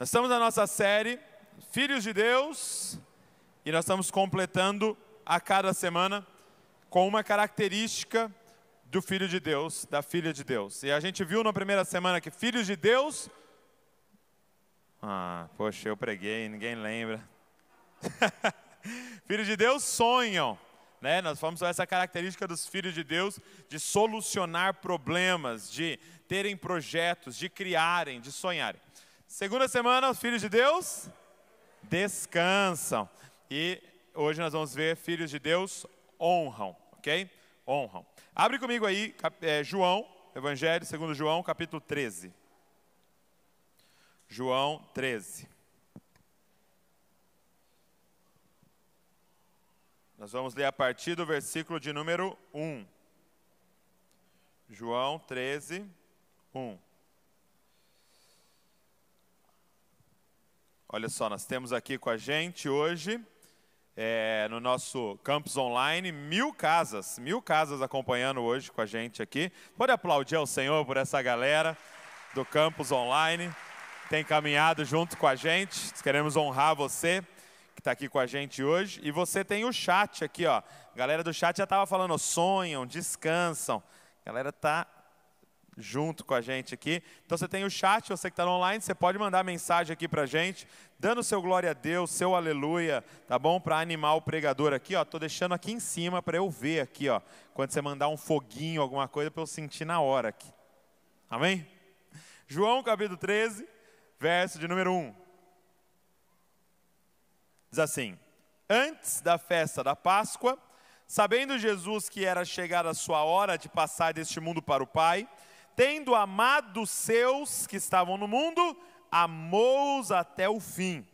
Nós estamos na nossa série Filhos de Deus e nós estamos completando a cada semana com uma característica do filho de Deus, da filha de Deus. E a gente viu na primeira semana que filhos de Deus. Ah, poxa, eu preguei, ninguém lembra. filhos de Deus sonham. Né? Nós falamos sobre essa característica dos filhos de Deus de solucionar problemas, de terem projetos, de criarem, de sonharem. Segunda semana, os filhos de Deus descansam. E hoje nós vamos ver filhos de Deus honram, ok? Honram. Abre comigo aí é, João, Evangelho segundo João, capítulo 13. João 13. Nós vamos ler a partir do versículo de número 1. João 13, 1. Olha só, nós temos aqui com a gente hoje, é, no nosso campus online, mil casas, mil casas acompanhando hoje com a gente aqui. Pode aplaudir ao Senhor por essa galera do campus online, tem caminhado junto com a gente. Queremos honrar você que está aqui com a gente hoje. E você tem o chat aqui, ó. A galera do chat já estava falando, sonham, descansam. A galera tá junto com a gente aqui. Então você tem o chat, você que está online, você pode mandar mensagem aqui para a gente, dando seu glória a Deus, seu aleluia, tá bom? Para animar o pregador aqui, ó. Tô deixando aqui em cima para eu ver aqui, ó. Quando você mandar um foguinho, alguma coisa, para eu sentir na hora aqui. Amém? João capítulo 13, verso de número 1. Diz assim: Antes da festa da Páscoa, sabendo Jesus que era chegada a sua hora de passar deste mundo para o Pai, tendo amado os seus que estavam no mundo, amou-os até o fim.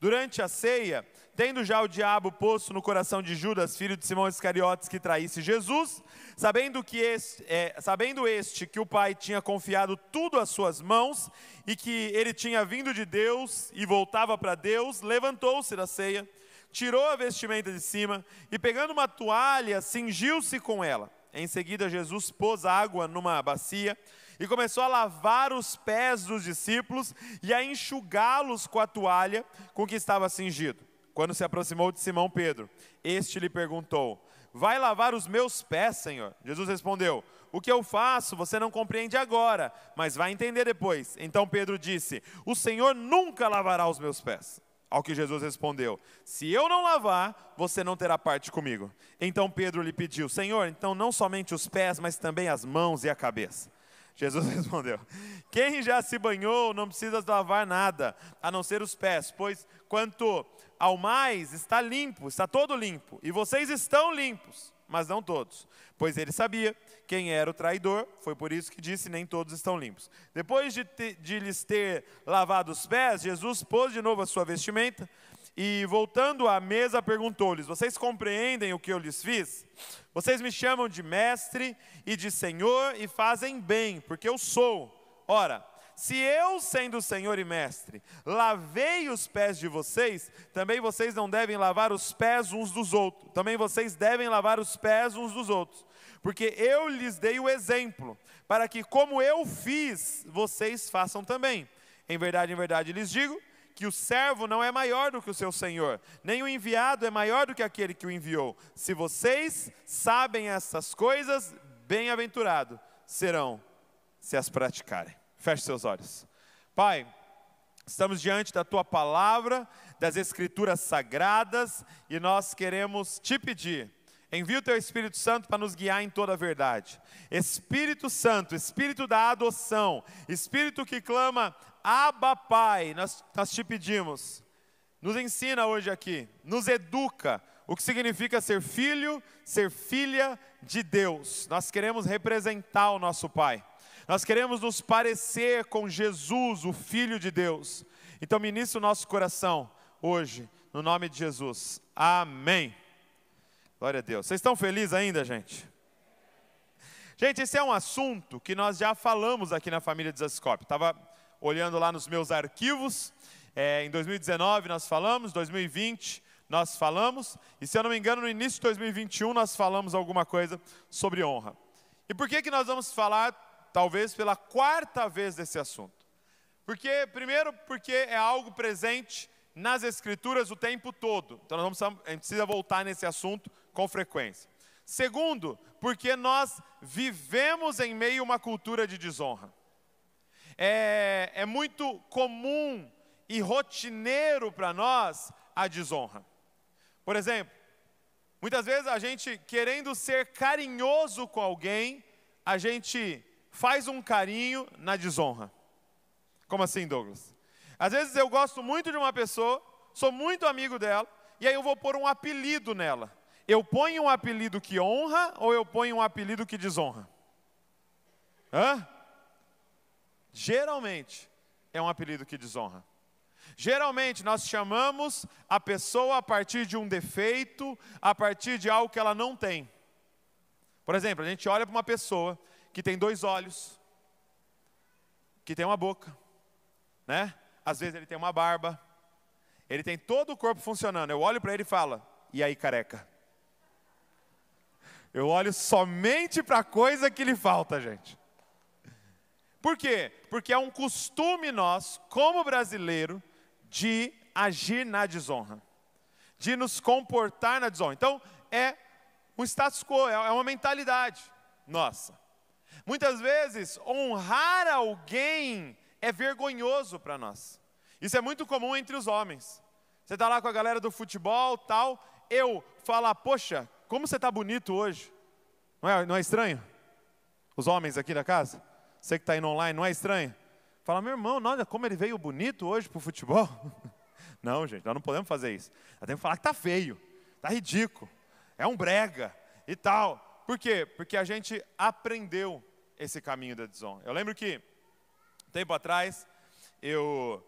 Durante a ceia, tendo já o diabo posto no coração de Judas, filho de Simão Iscariotes, que traísse Jesus, sabendo, que este, é, sabendo este que o Pai tinha confiado tudo às suas mãos e que ele tinha vindo de Deus e voltava para Deus, levantou-se da ceia, tirou a vestimenta de cima e, pegando uma toalha, cingiu-se com ela. Em seguida, Jesus pôs água numa bacia e começou a lavar os pés dos discípulos e a enxugá-los com a toalha com que estava cingido. Quando se aproximou de Simão Pedro, este lhe perguntou: Vai lavar os meus pés, Senhor? Jesus respondeu: O que eu faço você não compreende agora, mas vai entender depois. Então Pedro disse: O Senhor nunca lavará os meus pés. Ao que Jesus respondeu: Se eu não lavar, você não terá parte comigo. Então Pedro lhe pediu: Senhor, então não somente os pés, mas também as mãos e a cabeça. Jesus respondeu: Quem já se banhou não precisa lavar nada, a não ser os pés, pois quanto ao mais está limpo, está todo limpo, e vocês estão limpos, mas não todos, pois ele sabia quem era o traidor, foi por isso que disse: Nem todos estão limpos. Depois de, te, de lhes ter lavado os pés, Jesus pôs de novo a sua vestimenta e, voltando à mesa, perguntou-lhes: Vocês compreendem o que eu lhes fiz? Vocês me chamam de mestre e de senhor e fazem bem, porque eu sou. Ora, se eu, sendo Senhor e Mestre, lavei os pés de vocês, também vocês não devem lavar os pés uns dos outros, também vocês devem lavar os pés uns dos outros, porque eu lhes dei o exemplo, para que, como eu fiz, vocês façam também. Em verdade, em verdade lhes digo que o servo não é maior do que o seu senhor, nem o enviado é maior do que aquele que o enviou. Se vocês sabem essas coisas, bem aventurados serão se as praticarem. Feche seus olhos. Pai, estamos diante da tua palavra, das escrituras sagradas, e nós queremos te pedir. Envia o teu Espírito Santo para nos guiar em toda a verdade. Espírito Santo, Espírito da adoção, Espírito que clama, Abba Pai, nós, nós te pedimos. Nos ensina hoje aqui, nos educa o que significa ser filho, ser filha de Deus. Nós queremos representar o nosso Pai. Nós queremos nos parecer com Jesus, o Filho de Deus. Então, ministre o nosso coração hoje, no nome de Jesus. Amém. Glória a Deus. Vocês estão felizes ainda, gente? Gente, esse é um assunto que nós já falamos aqui na família de Zascope. Estava olhando lá nos meus arquivos. É, em 2019 nós falamos, 2020 nós falamos, e se eu não me engano, no início de 2021 nós falamos alguma coisa sobre honra. E por que, que nós vamos falar talvez pela quarta vez desse assunto. Porque, primeiro, porque é algo presente nas Escrituras o tempo todo. Então, nós vamos, a gente precisa voltar nesse assunto com frequência. Segundo, porque nós vivemos em meio a uma cultura de desonra. É, é muito comum e rotineiro para nós a desonra. Por exemplo, muitas vezes a gente, querendo ser carinhoso com alguém, a gente faz um carinho na desonra. Como assim, Douglas? Às vezes eu gosto muito de uma pessoa, sou muito amigo dela, e aí eu vou pôr um apelido nela. Eu ponho um apelido que honra ou eu ponho um apelido que desonra? Hã? Geralmente é um apelido que desonra. Geralmente nós chamamos a pessoa a partir de um defeito, a partir de algo que ela não tem. Por exemplo, a gente olha para uma pessoa que tem dois olhos, que tem uma boca, né? Às vezes ele tem uma barba, ele tem todo o corpo funcionando. Eu olho para ele e falo: "E aí, careca?" Eu olho somente para a coisa que lhe falta, gente. Por quê? Porque é um costume nós, como brasileiro, de agir na desonra, de nos comportar na desonra. Então, é um status quo, é, é uma mentalidade nossa. Muitas vezes, honrar alguém é vergonhoso para nós. Isso é muito comum entre os homens. Você está lá com a galera do futebol, tal, eu falar, poxa, como você está bonito hoje. Não é, não é estranho? Os homens aqui da casa, você que está indo online, não é estranho? Fala, meu irmão, olha como ele veio bonito hoje para o futebol. não, gente, nós não podemos fazer isso. Nós temos que falar que está feio, está ridículo, é um brega e tal. Por quê? Porque a gente aprendeu esse caminho da desonra. Eu lembro que, um tempo atrás, eu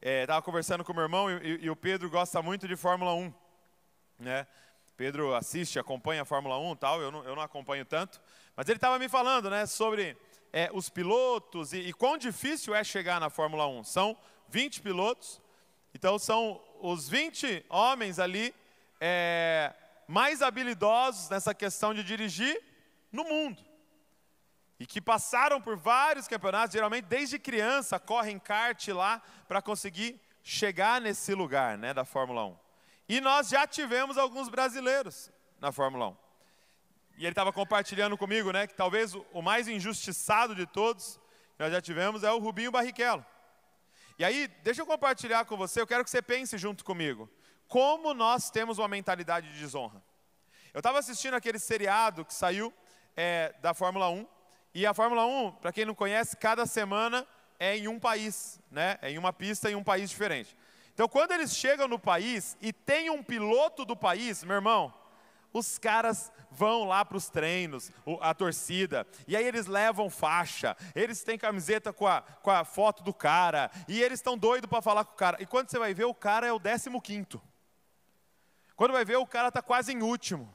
estava é, conversando com meu irmão e, e, o Pedro gosta muito de Fórmula 1. Né? Pedro assiste, acompanha a Fórmula 1 e tal, eu não, eu não acompanho tanto. Mas ele estava me falando né, sobre é, os pilotos e, e quão difícil é chegar na Fórmula 1. São 20 pilotos, então são os 20 homens ali é, mais habilidosos nessa questão de dirigir no mundo e que passaram por vários campeonatos, geralmente desde criança correm kart lá para conseguir chegar nesse lugar, né, da Fórmula 1. E nós já tivemos alguns brasileiros na Fórmula 1. E ele estava compartilhando comigo, né, que talvez o mais injustiçado de todos que nós já tivemos é o Rubinho Barrichello. E aí, deixa eu compartilhar com você, eu quero que você pense junto comigo. Como nós temos uma mentalidade de desonra? Eu estava assistindo aquele seriado que saiu é, da Fórmula 1, e a Fórmula 1, para quem não conhece, cada semana é em um país, né? É em uma pista em um país diferente. Então, quando eles chegam no país e tem um piloto do país, meu irmão, os caras vão lá para os treinos, a torcida, e aí eles levam faixa, eles têm camiseta com a, com a foto do cara, e eles estão doidos para falar com o cara. E quando você vai ver, o cara é o 15 quinto. Quando vai ver, o cara está quase em último.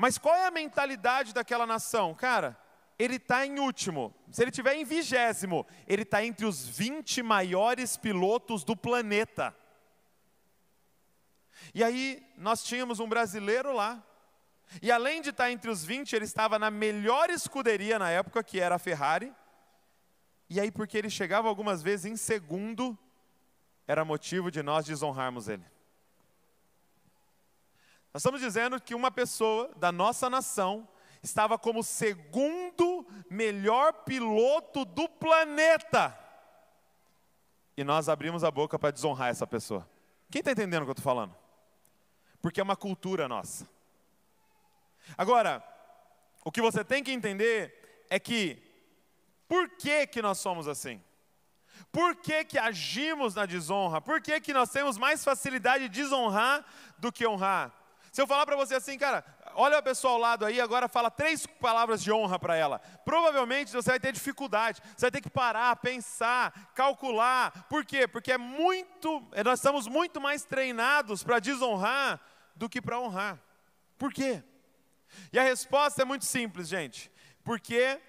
Mas qual é a mentalidade daquela nação? Cara, ele está em último. Se ele tiver em vigésimo, ele está entre os 20 maiores pilotos do planeta. E aí nós tínhamos um brasileiro lá. E além de estar tá entre os 20, ele estava na melhor escuderia na época, que era a Ferrari. E aí, porque ele chegava algumas vezes em segundo, era motivo de nós desonrarmos ele. Nós estamos dizendo que uma pessoa da nossa nação estava como segundo melhor piloto do planeta. E nós abrimos a boca para desonrar essa pessoa. Quem está entendendo o que eu estou falando? Porque é uma cultura nossa. Agora, o que você tem que entender é que por que, que nós somos assim? Por que, que agimos na desonra? Por que, que nós temos mais facilidade de desonrar do que honrar? Se eu falar para você assim, cara, olha a pessoa ao lado aí, agora fala três palavras de honra para ela. Provavelmente você vai ter dificuldade, você vai ter que parar, pensar, calcular. Por quê? Porque é muito, é, nós estamos muito mais treinados para desonrar do que para honrar. Por quê? E a resposta é muito simples, gente. Porque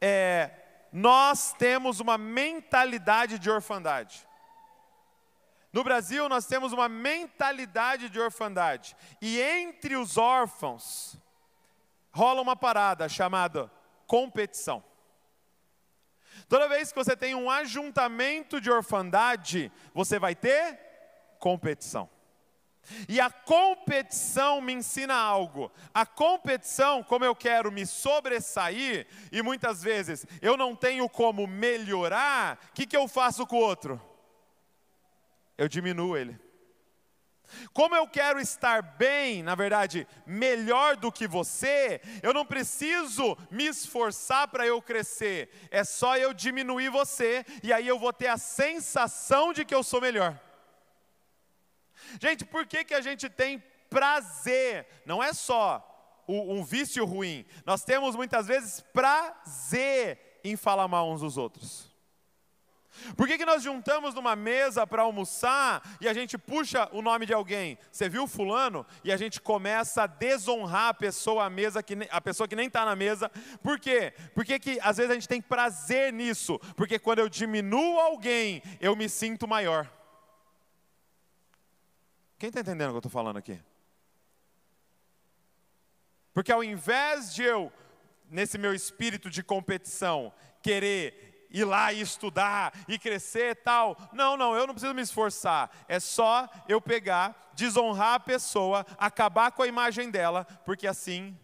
é, nós temos uma mentalidade de orfandade. No Brasil, nós temos uma mentalidade de orfandade. E entre os órfãos, rola uma parada chamada competição. Toda vez que você tem um ajuntamento de orfandade, você vai ter competição. E a competição me ensina algo. A competição, como eu quero me sobressair, e muitas vezes eu não tenho como melhorar, o que, que eu faço com o outro? eu diminuo ele. Como eu quero estar bem, na verdade, melhor do que você, eu não preciso me esforçar para eu crescer, é só eu diminuir você, e aí eu vou ter a sensação de que eu sou melhor. Gente, por que, que a gente tem prazer? Não é só um vício ruim, nós temos muitas vezes prazer em falar mal uns dos outros. Por que, que nós juntamos numa mesa para almoçar e a gente puxa o nome de alguém? Você viu fulano? E a gente começa a desonrar a pessoa, a, mesa que, a pessoa que nem está na mesa. Por quê? Porque que, às vezes a gente tem prazer nisso. Porque quando eu diminuo alguém, eu me sinto maior. Quem está entendendo o que eu estou falando aqui? Porque ao invés de eu, nesse meu espírito de competição, querer ir lá e estudar e crescer e tal. Não, não, eu não preciso me esforçar. É só eu pegar, desonrar a pessoa, acabar com a imagem dela, porque assim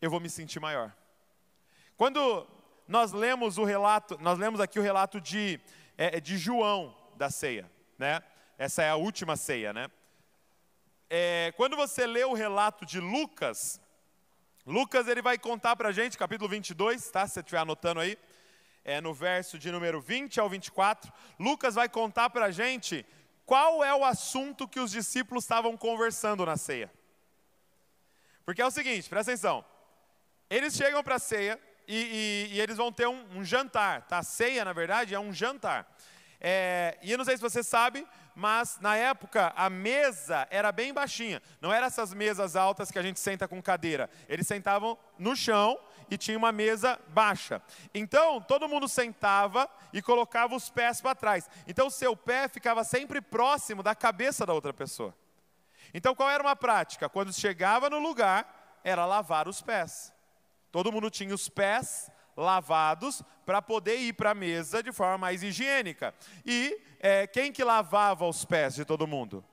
eu vou me sentir maior. Quando nós lemos o relato, nós lemos aqui o relato de, é, é de João da ceia, né? Essa é a última ceia, né? É, quando você lê o relato de Lucas, Lucas ele vai contar para a gente, capítulo 22, tá? Se você estiver anotando aí é, no verso de número 20 ao 24, Lucas vai contar para a gente qual é o assunto que os discípulos estavam conversando na ceia. Porque é o seguinte, presta atenção. Eles chegam para a ceia e, e, e, eles vão ter um, um, jantar, tá? Ceia, na verdade, é um jantar. É, e eu não sei se você sabe, mas na época a mesa era bem baixinha. Não eram essas mesas altas que a gente senta com cadeira. Eles sentavam no chão e tinha uma mesa baixa. Então, todo mundo sentava e colocava os pés para trás. Então, o seu pé ficava sempre próximo da cabeça da outra pessoa. Então, qual era uma prática? Quando chegava no lugar, era lavar os pés. Todo mundo tinha os pés lavados para poder ir para a mesa de forma mais higiênica. E é, quem que lavava os pés de todo mundo?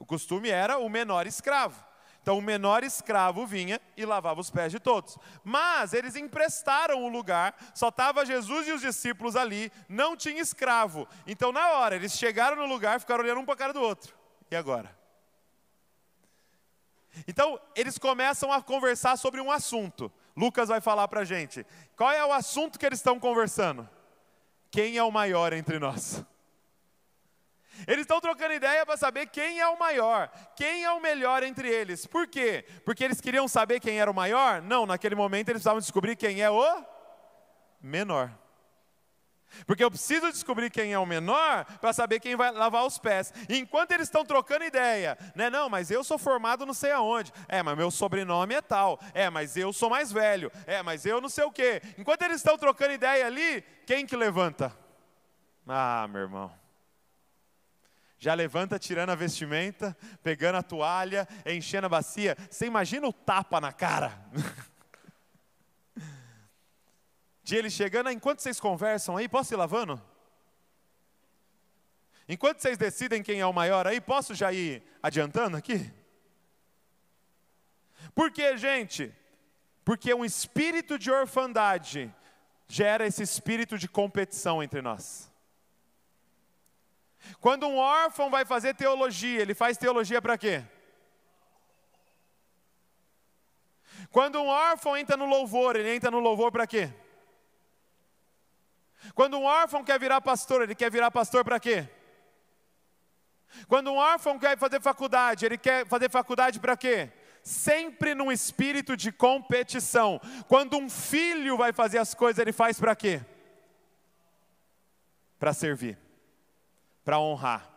O costume era o menor escravo. Então o menor escravo vinha e lavava os pés de todos. Mas eles emprestaram o lugar, só estava Jesus e os discípulos ali, não tinha escravo. Então na hora, eles chegaram no lugar, ficaram olhando um para a cara do outro. E agora? Então eles começam a conversar sobre um assunto. Lucas vai falar para a gente. Qual é o assunto que eles estão conversando? Quem é o maior entre nós? Eles estão trocando ideia para saber quem é o maior, quem é o melhor entre eles. Por quê? Porque eles queriam saber quem era o maior? Não, naquele momento eles precisavam descobrir quem é o menor. Porque eu preciso descobrir quem é o menor para saber quem vai lavar os pés. E enquanto eles estão trocando ideia, né? Não, mas eu sou formado não sei aonde. É, mas meu sobrenome é tal. É, mas eu sou mais velho. É, mas eu não sei o quê. Enquanto eles estão trocando ideia ali, quem que levanta? Ah, meu irmão já levanta tirando a vestimenta, pegando a toalha, enchendo a bacia. Você imagina o tapa na cara? De ele chegando, ah, enquanto vocês conversam aí, posso ir lavando? Enquanto vocês decidem quem é o maior aí, posso já ir adiantando aqui? Por que, gente? Porque um espírito de orfandade gera esse espírito de competição entre nós. Quando um órfão vai fazer teologia, ele faz teologia para quê? Quando um órfão entra no louvor, ele entra no louvor para quê? Quando um órfão quer virar pastor, ele quer virar pastor para quê? Quando um órfão quer fazer faculdade, ele quer fazer faculdade para quê? Sempre num espírito de competição. Quando um filho vai fazer as coisas, ele faz para quê? Para servir para honrar.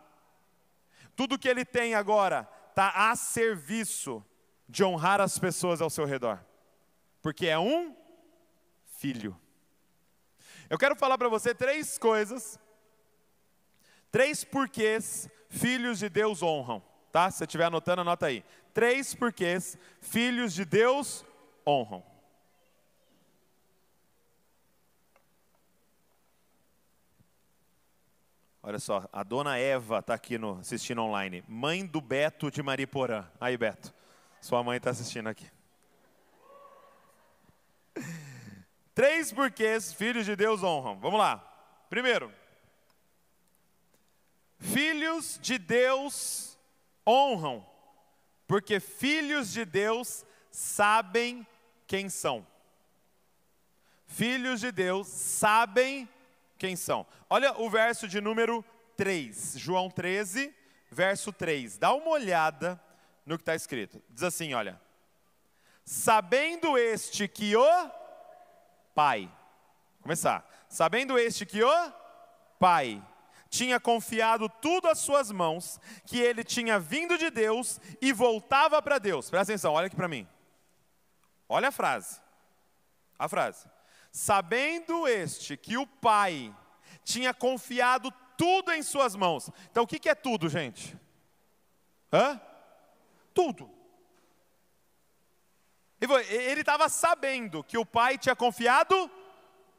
Tudo que ele tem agora está a serviço de honrar as pessoas ao seu redor, porque é um filho. Eu quero falar para você três coisas, três porquês filhos de Deus honram, tá? Se você estiver anotando, anota aí. Três porquês filhos de Deus honram. Olha só, a dona Eva está aqui no, assistindo online. Mãe do Beto de Mariporã. Aí, Beto, sua mãe está assistindo aqui. Três porquês filhos de Deus honram. Vamos lá. Primeiro, filhos de Deus honram, porque filhos de Deus sabem quem são. Filhos de Deus sabem quem são. Olha o verso de número 3, João 13, verso 3. Dá uma olhada no que está escrito. Diz assim: olha. Sabendo este que o Pai. Começar. Sabendo este que o Pai tinha confiado tudo às suas mãos, que ele tinha vindo de Deus e voltava para Deus. Presta atenção, olha aqui para mim. Olha a frase. A frase. Sabendo este que o Pai tinha confiado tudo em suas mãos. Então o que, é tudo, gente? Hã? Tudo. Ele estava sabendo que o Pai tinha confiado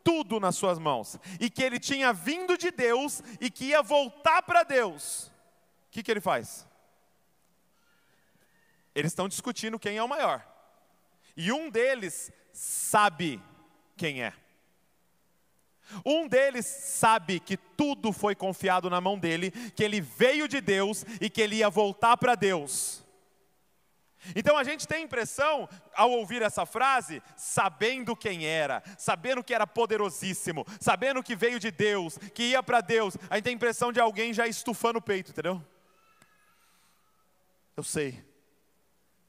tudo nas suas mãos e que ele tinha vindo de Deus e que ia voltar para Deus. O que, que ele faz? Eles estão discutindo quem é o maior. E um deles sabe quem é. Um deles sabe que tudo foi confiado na mão dele, que ele veio de Deus e que ele ia voltar para Deus. Então a gente tem a impressão, ao ouvir essa frase, sabendo quem era, sabendo que era poderosíssimo, sabendo que veio de Deus, que ia para Deus, a gente tem a impressão de alguém já estufando o peito, entendeu? Eu sei.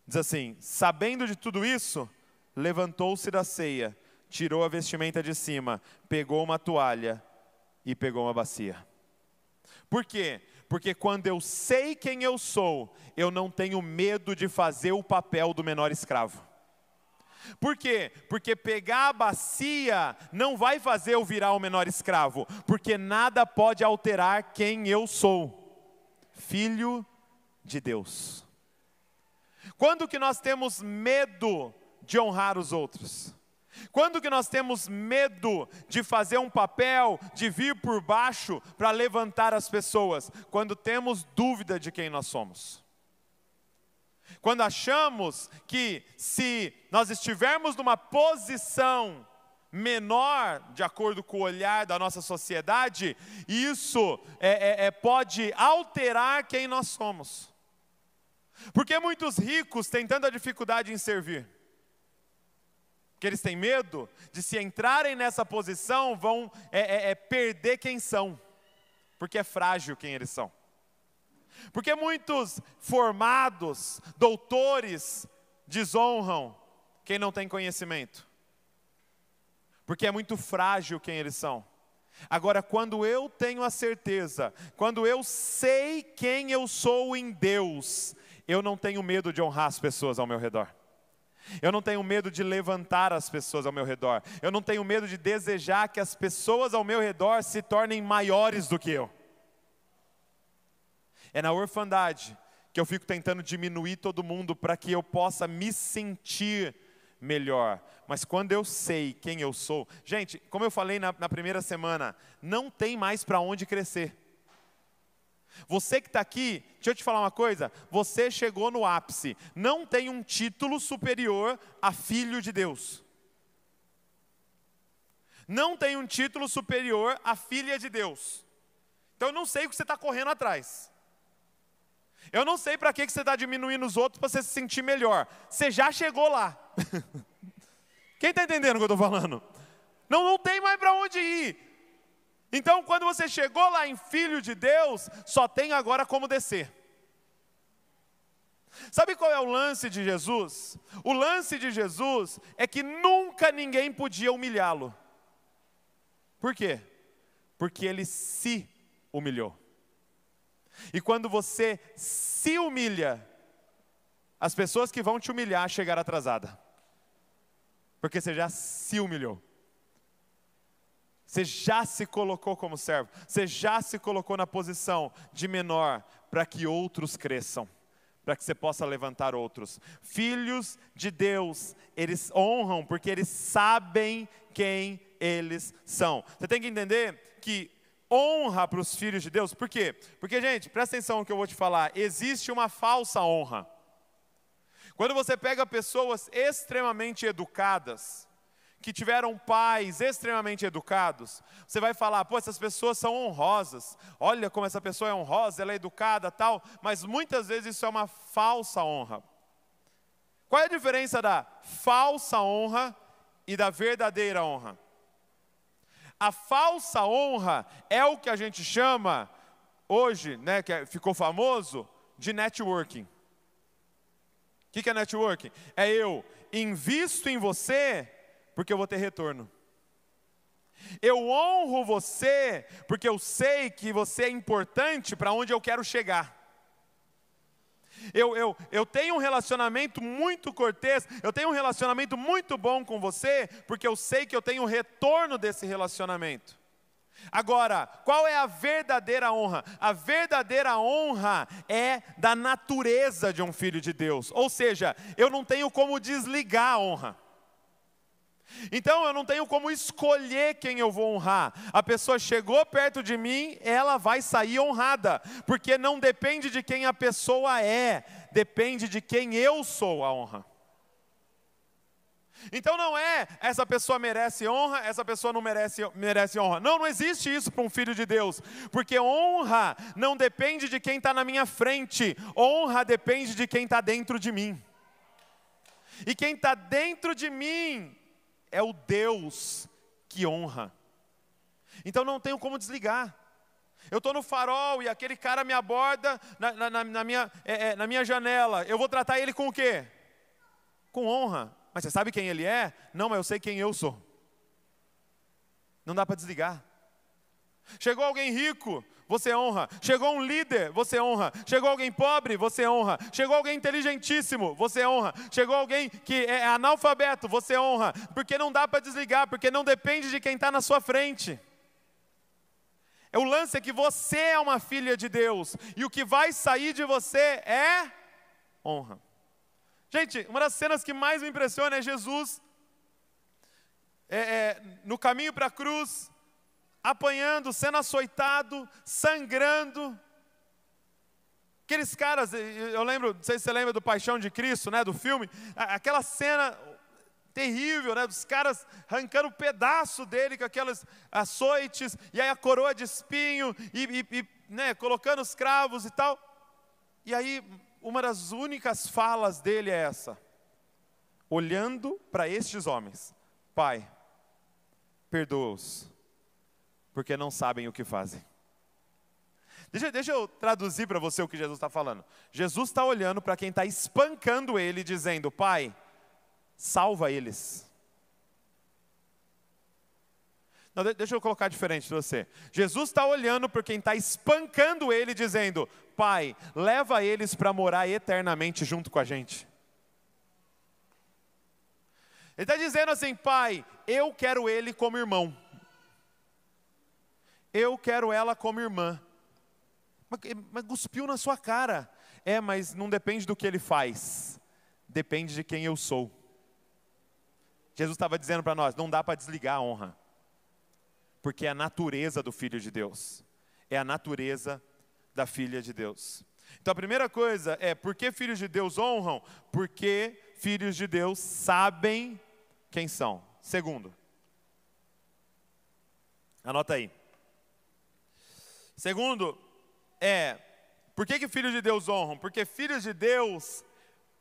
Diz assim: sabendo de tudo isso, levantou-se da ceia tirou a vestimenta de cima, pegou uma toalha e pegou uma bacia. Por quê? Porque quando eu sei quem eu sou, eu não tenho medo de fazer o papel do menor escravo. Por quê? Porque pegar a bacia não vai fazer eu virar o menor escravo, porque nada pode alterar quem eu sou. Filho de Deus. Quando que nós temos medo de honrar os outros? Quando que nós temos medo de fazer um papel, de vir por baixo para levantar as pessoas? Quando temos dúvida de quem nós somos. Quando achamos que se nós estivermos numa posição menor, de acordo com o olhar da nossa sociedade, isso é, é, é, pode alterar quem nós somos. Porque muitos ricos têm tanta dificuldade em servir que eles têm medo de se entrarem nessa posição vão é, é, é perder quem são, porque é frágil quem eles são. Porque muitos formados, doutores, desonram quem não tem conhecimento, porque é muito frágil quem eles são. Agora, quando eu tenho a certeza, quando eu sei quem eu sou em Deus, eu não tenho medo de honrar as pessoas ao meu redor. Eu não tenho medo de levantar as pessoas ao meu redor. Eu não tenho medo de desejar que as pessoas ao meu redor se tornem maiores do que eu. É na orfandade que eu fico tentando diminuir todo mundo para que eu possa me sentir melhor. Mas quando eu sei quem eu sou, gente, como eu falei na, na primeira semana, não tem mais para onde crescer. Você que está aqui, deixa eu te falar uma coisa: você chegou no ápice. Não tem um título superior a filho de Deus. Não tem um título superior a filha de Deus. Então eu não sei o que você está correndo atrás. Eu não sei para que, que você está diminuindo os outros para você se sentir melhor. Você já chegou lá. Quem está entendendo o que eu estou falando? Não, não tem mais para onde ir. Então, quando você chegou lá em Filho de Deus, só tem agora como descer. Sabe qual é o lance de Jesus? O lance de Jesus é que nunca ninguém podia humilhá-lo. Por quê? Porque ele se humilhou. E quando você se humilha, as pessoas que vão te humilhar chegar atrasada. Porque você já se humilhou. Você já se colocou como servo, você já se colocou na posição de menor para que outros cresçam, para que você possa levantar outros. Filhos de Deus, eles honram porque eles sabem quem eles são. Você tem que entender que honra para os filhos de Deus, por quê? Porque, gente, presta atenção no que eu vou te falar: existe uma falsa honra. Quando você pega pessoas extremamente educadas, que tiveram pais extremamente educados, você vai falar, pô, essas pessoas são honrosas, olha como essa pessoa é honrosa, ela é educada, tal, mas muitas vezes isso é uma falsa honra. Qual é a diferença da falsa honra e da verdadeira honra? A falsa honra é o que a gente chama, hoje, né, que é, ficou famoso, de networking. O que é networking? É eu invisto em você porque eu vou ter retorno. Eu honro você, porque eu sei que você é importante para onde eu quero chegar. Eu, eu, eu tenho um relacionamento muito cortês, eu tenho um relacionamento muito bom com você, porque eu sei que eu tenho retorno desse relacionamento. Agora, qual é a verdadeira honra? A verdadeira honra é da natureza de um filho de Deus, ou seja, eu não tenho como desligar a honra. Então eu não tenho como escolher quem eu vou honrar. A pessoa chegou perto de mim, ela vai sair honrada, porque não depende de quem a pessoa é, depende de quem eu sou a honra. Então não é essa pessoa merece honra, essa pessoa não merece, merece honra. Não, não existe isso para um filho de Deus, porque honra não depende de quem está na minha frente, honra depende de quem está dentro de mim. E quem está dentro de mim é o Deus que honra. Então não tenho como desligar. Eu estou no farol e aquele cara me aborda na, na, na, na minha, é, é, na minha janela. Eu vou tratar ele com o quê? Com honra. Mas você sabe quem ele é? Não, mas eu sei quem eu sou. Não dá para desligar. Chegou alguém rico, você honra. Chegou um líder, você honra. Chegou alguém pobre, você honra. Chegou alguém inteligentíssimo, você honra. Chegou alguém que é analfabeto, você honra. Porque não dá para desligar, porque não depende de quem está na sua frente. É o lance é que você é uma filha de Deus, e o que vai sair de você é honra. Gente, uma das cenas que mais me impressiona é Jesus é, é, no caminho para a cruz, apanhando, sendo açoitado, sangrando. Aqueles caras, eu lembro, não sei se você lembra do Paixão de Cristo, né, do filme, aquela cena terrível, né, dos caras arrancando um pedaço dele com aquelas açoites, e aí a coroa de espinho, e, e, e né, colocando os cravos e tal. E aí, uma das únicas falas dele é essa: olhando para estes homens, Pai, perdoa-os, porque não sabem o que fazem. Deixa, deixa eu traduzir para você o que Jesus está falando. Jesus está olhando para quem está espancando ele, dizendo: Pai, salva eles. Não, deixa eu colocar diferente de você. Jesus está olhando para quem está espancando ele, dizendo: Pai, leva eles para morar eternamente junto com a gente. Ele está dizendo assim: Pai, eu quero ele como irmão eu quero ela como irmã. Mas, mas cuspiu na sua cara. É, mas não depende do que ele faz, depende de quem eu sou. Jesus estava dizendo para nós: não dá para desligar a honra, porque é a natureza do filho de Deus, é a natureza da filha de Deus. Então a primeira coisa é: por que filhos de Deus honram? Porque filhos de Deus sabem quem são. Segundo, anota aí: Segundo, é, por que, que filhos de Deus honram? Porque filhos de Deus,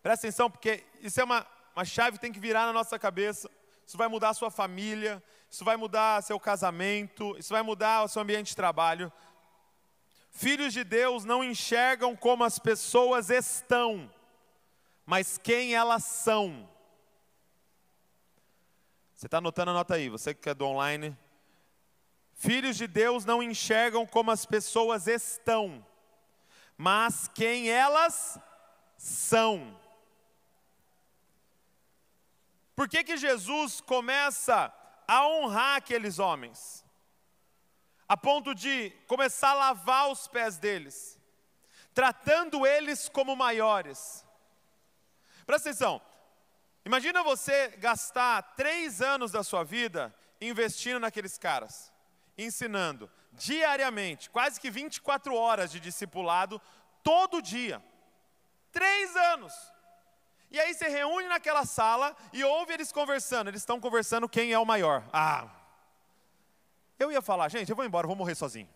presta atenção, porque isso é uma, uma chave que tem que virar na nossa cabeça. Isso vai mudar a sua família, isso vai mudar seu casamento, isso vai mudar o seu ambiente de trabalho. Filhos de Deus não enxergam como as pessoas estão, mas quem elas são. Você está anotando a nota aí, você que é do online, Filhos de Deus não enxergam como as pessoas estão, mas quem elas são. Por que, que Jesus começa a honrar aqueles homens? A ponto de começar a lavar os pés deles, tratando eles como maiores. Presta atenção, imagina você gastar três anos da sua vida investindo naqueles caras ensinando diariamente, quase que 24 horas de discipulado, todo dia. Três anos. E aí se reúne naquela sala e ouve eles conversando. Eles estão conversando quem é o maior. Ah, eu ia falar, gente, eu vou embora, eu vou morrer sozinho.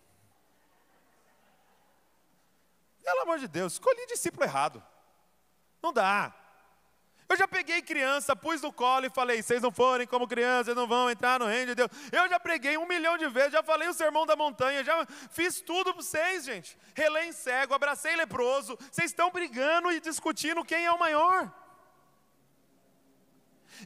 Pelo amor de Deus, escolhi discípulo errado. Não dá. Eu já peguei criança, pus no colo e falei: vocês não forem como crianças, vocês não vão entrar no reino de Deus. Eu já preguei um milhão de vezes, já falei o sermão da montanha, já fiz tudo para vocês, gente. Relei cego, abracei leproso. Vocês estão brigando e discutindo quem é o maior.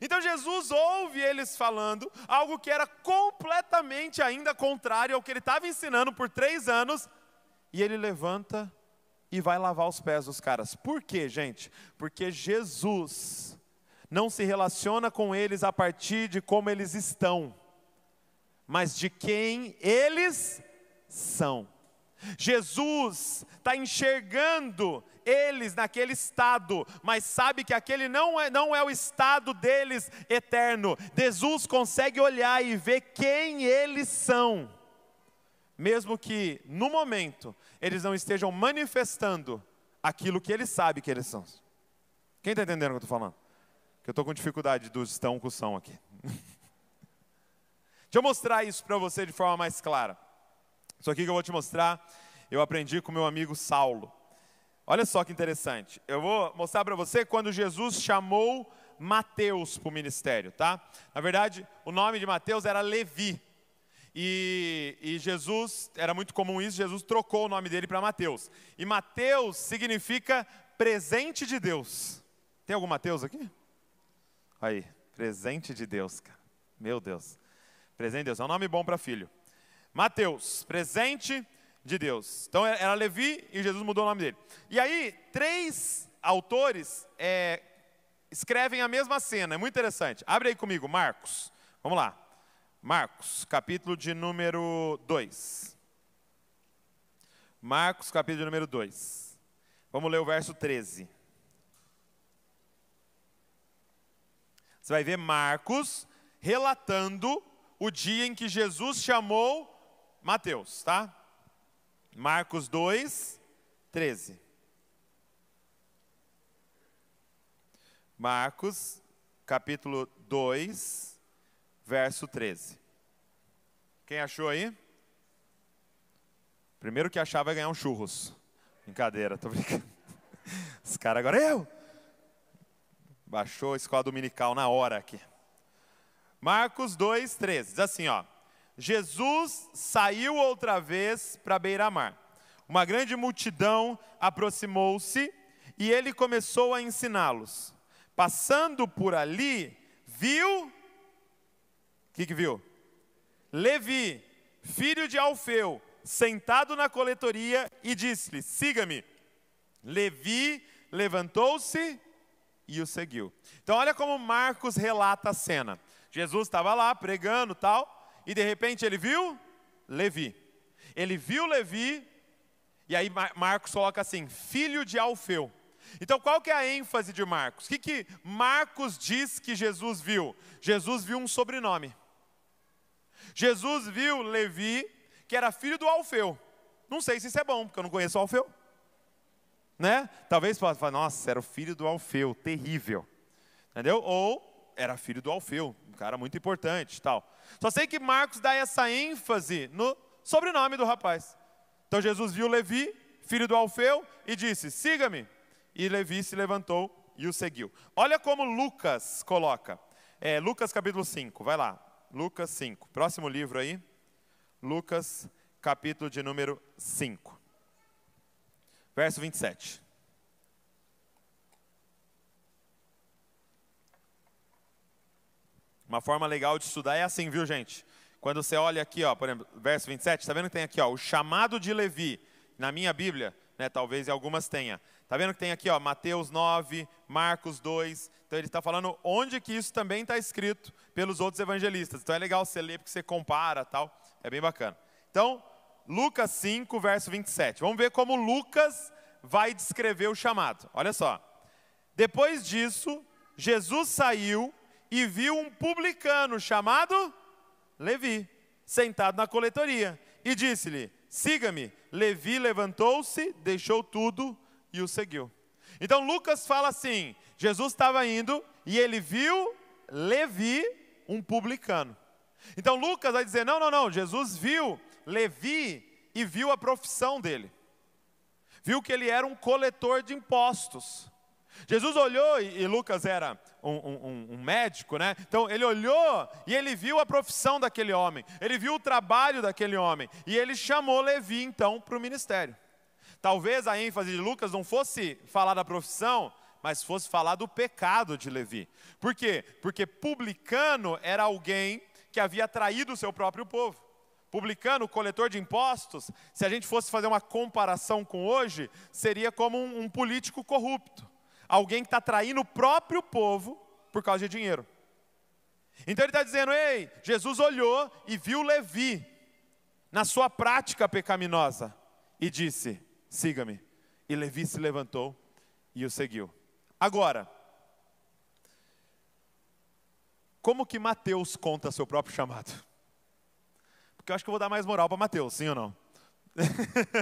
Então Jesus ouve eles falando algo que era completamente ainda contrário ao que ele estava ensinando por três anos, e ele levanta e vai lavar os pés dos caras. Por quê, gente? Porque Jesus não se relaciona com eles a partir de como eles estão, mas de quem eles são. Jesus está enxergando eles naquele estado, mas sabe que aquele não é, não é o estado deles eterno. Jesus consegue olhar e ver quem eles são, mesmo que no momento eles não estejam manifestando aquilo que eles sabem que eles são. Quem está entendendo o que eu estou falando? Que eu estou com dificuldade dos estão com são aqui. Deixa eu mostrar isso para você de forma mais clara. Isso aqui que eu vou te mostrar, eu aprendi com meu amigo Saulo. Olha só que interessante. Eu vou mostrar para você quando Jesus chamou Mateus para o ministério, tá? Na verdade, o nome de Mateus era Levi. E, e, Jesus, era muito comum isso, Jesus trocou o nome dele para Mateus. E Mateus significa presente de Deus. Tem algum Mateus aqui? Aí, presente de Deus, cara. Meu Deus. Presente de Deus, é um nome bom para filho. Mateus, presente de Deus. Então era Levi e Jesus mudou o nome dele. E aí, três autores é, escrevem a mesma cena, é muito interessante. Abre aí comigo, Marcos. Vamos lá. Marcos, capítulo de número 2. Marcos, capítulo de número 2. Vamos ler o verso 13. Você vai ver Marcos relatando o dia em que Jesus chamou Mateus, tá? Marcos 2, 13. Marcos, capítulo 2, verso 13. Quem achou aí? Primeiro que achar vai ganhar um churros. Brincadeira, tô brincando. Os caras agora, eu! Baixou a escola dominical na hora aqui. Marcos 2, 13. Diz assim, ó. Jesus saiu outra vez para beira-mar. Uma grande multidão aproximou-se e ele começou a ensiná-los. Passando por ali, viu que, que viu? Levi, filho de Alfeu, sentado na coletoria e disse-lhe: Siga-me. Levi levantou-se e o seguiu. Então, olha como Marcos relata a cena. Jesus estava lá pregando tal, e de repente ele viu Levi. Ele viu Levi, e aí Marcos coloca assim: filho de Alfeu. Então, qual que é a ênfase de Marcos? O que, que Marcos diz que Jesus viu? Jesus viu um sobrenome. Jesus viu Levi, que era filho do Alfeu. Não sei se isso é bom, porque eu não conheço o Alfeu. Né? Talvez possa falar, nossa, era o filho do Alfeu, terrível. Entendeu? Ou era filho do Alfeu, um cara muito importante tal. Só sei que Marcos dá essa ênfase no sobrenome do rapaz. Então Jesus viu Levi, filho do Alfeu, e disse: Siga-me. E Levi se levantou e o seguiu. Olha como Lucas coloca. É, Lucas capítulo 5, vai lá. Lucas 5. Próximo livro aí. Lucas, capítulo de número 5. Verso 27. Uma forma legal de estudar é assim, viu, gente? Quando você olha aqui, ó, por exemplo, verso 27, está vendo que tem aqui ó, o chamado de Levi? Na minha Bíblia, né, talvez em algumas tenha. Está vendo que tem aqui ó, Mateus 9, Marcos 2, então ele está falando onde que isso também está escrito pelos outros evangelistas. Então é legal você ler porque você compara tal. É bem bacana. Então, Lucas 5, verso 27. Vamos ver como Lucas vai descrever o chamado. Olha só. Depois disso, Jesus saiu e viu um publicano chamado Levi, sentado na coletoria, e disse-lhe: Siga-me. Levi levantou-se, deixou tudo e o seguiu. Então Lucas fala assim: Jesus estava indo e ele viu Levi, um publicano. Então Lucas vai dizer: não, não, não, Jesus viu Levi e viu a profissão dele. Viu que ele era um coletor de impostos. Jesus olhou, e Lucas era um, um, um, médico, né? Então ele olhou e ele viu a profissão daquele homem, ele viu o trabalho daquele homem, e ele chamou Levi então para o ministério. Talvez a ênfase de Lucas não fosse falar da profissão, mas fosse falar do pecado de Levi. Por quê? Porque publicano era alguém que havia traído o seu próprio povo. Publicano, coletor de impostos, se a gente fosse fazer uma comparação com hoje, seria como um, um político corrupto. Alguém que está traindo o próprio povo por causa de dinheiro. Então ele está dizendo: ei, Jesus olhou e viu Levi na sua prática pecaminosa e disse: siga-me. E Levi se levantou e o seguiu. Agora, como que Mateus conta seu próprio chamado? Porque eu acho que eu vou dar mais moral para Mateus, sim ou não?